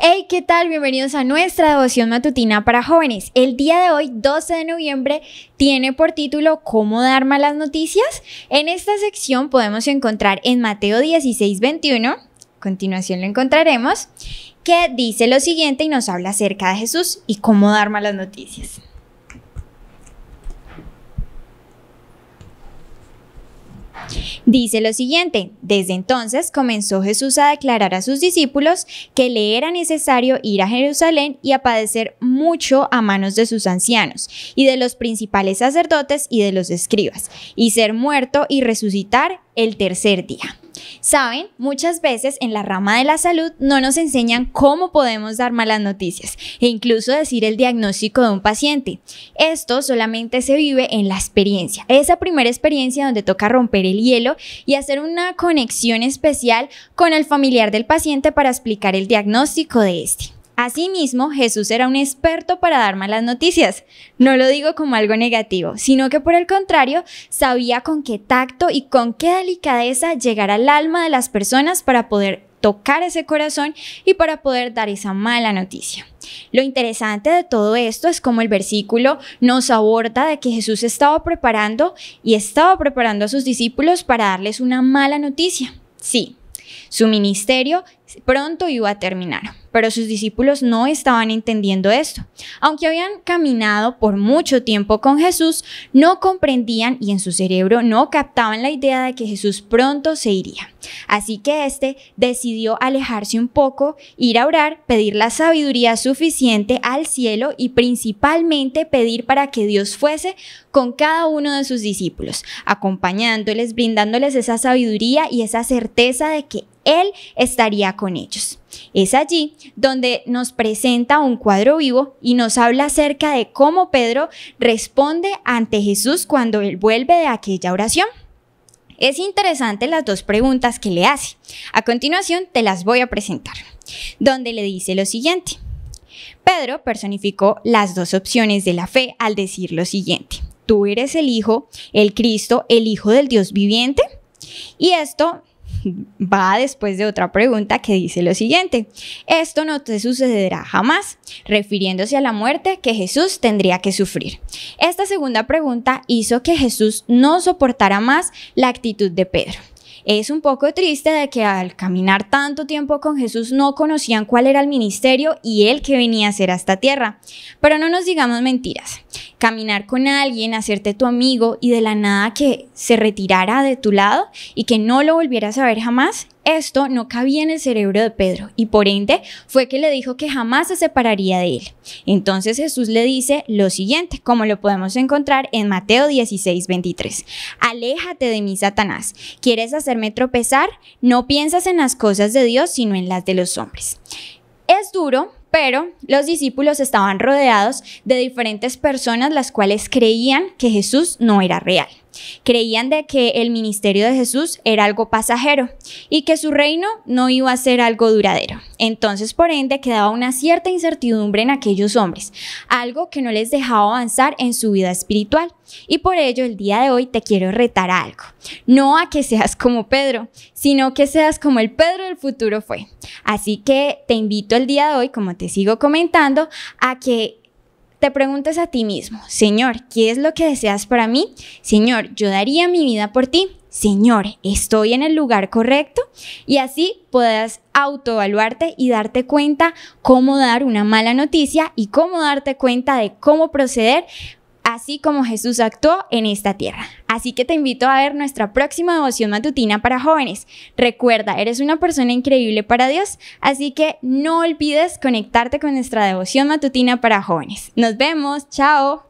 Hey, ¿qué tal? Bienvenidos a nuestra devoción matutina para jóvenes. El día de hoy, 12 de noviembre, tiene por título ¿Cómo dar malas noticias? En esta sección podemos encontrar en Mateo 16, 21, a continuación lo encontraremos, que dice lo siguiente y nos habla acerca de Jesús y cómo dar malas noticias. Dice lo siguiente, desde entonces comenzó Jesús a declarar a sus discípulos que le era necesario ir a Jerusalén y a padecer mucho a manos de sus ancianos y de los principales sacerdotes y de los escribas, y ser muerto y resucitar el tercer día. Saben, muchas veces en la rama de la salud no nos enseñan cómo podemos dar malas noticias e incluso decir el diagnóstico de un paciente. Esto solamente se vive en la experiencia, esa primera experiencia donde toca romper el hielo y hacer una conexión especial con el familiar del paciente para explicar el diagnóstico de este. Asimismo, Jesús era un experto para dar malas noticias. No lo digo como algo negativo, sino que por el contrario, sabía con qué tacto y con qué delicadeza llegar al alma de las personas para poder tocar ese corazón y para poder dar esa mala noticia. Lo interesante de todo esto es como el versículo nos aborda de que Jesús estaba preparando y estaba preparando a sus discípulos para darles una mala noticia. Sí, su ministerio pronto iba a terminar pero sus discípulos no estaban entendiendo esto. Aunque habían caminado por mucho tiempo con Jesús, no comprendían y en su cerebro no captaban la idea de que Jesús pronto se iría. Así que éste decidió alejarse un poco, ir a orar, pedir la sabiduría suficiente al cielo y principalmente pedir para que Dios fuese con cada uno de sus discípulos, acompañándoles, brindándoles esa sabiduría y esa certeza de que él estaría con ellos. Es allí donde nos presenta un cuadro vivo y nos habla acerca de cómo Pedro responde ante Jesús cuando él vuelve de aquella oración. Es interesante las dos preguntas que le hace. A continuación te las voy a presentar, donde le dice lo siguiente. Pedro personificó las dos opciones de la fe al decir lo siguiente. Tú eres el Hijo, el Cristo, el Hijo del Dios viviente. Y esto va después de otra pregunta que dice lo siguiente, esto no te sucederá jamás, refiriéndose a la muerte que Jesús tendría que sufrir. Esta segunda pregunta hizo que Jesús no soportara más la actitud de Pedro. Es un poco triste de que al caminar tanto tiempo con Jesús no conocían cuál era el ministerio y él que venía a hacer a esta tierra. Pero no nos digamos mentiras caminar con alguien, hacerte tu amigo y de la nada que se retirara de tu lado y que no lo volvieras a ver jamás, esto no cabía en el cerebro de Pedro y por ende fue que le dijo que jamás se separaría de él. Entonces Jesús le dice lo siguiente, como lo podemos encontrar en Mateo 16, 23. Aléjate de mí, Satanás. ¿Quieres hacerme tropezar? No piensas en las cosas de Dios, sino en las de los hombres. Es duro pero los discípulos estaban rodeados de diferentes personas las cuales creían que Jesús no era real. Creían de que el ministerio de Jesús era algo pasajero y que su reino no iba a ser algo duradero. Entonces, por ende, quedaba una cierta incertidumbre en aquellos hombres, algo que no les dejaba avanzar en su vida espiritual. Y por ello, el día de hoy te quiero retar algo. No a que seas como Pedro, sino que seas como el Pedro del futuro fue. Así que te invito el día de hoy, como te sigo comentando, a que te preguntes a ti mismo, Señor, ¿qué es lo que deseas para mí? Señor, yo daría mi vida por ti. Señor, ¿estoy en el lugar correcto? Y así puedas autoevaluarte y darte cuenta cómo dar una mala noticia y cómo darte cuenta de cómo proceder así como Jesús actuó en esta tierra. Así que te invito a ver nuestra próxima devoción matutina para jóvenes. Recuerda, eres una persona increíble para Dios, así que no olvides conectarte con nuestra devoción matutina para jóvenes. Nos vemos, chao.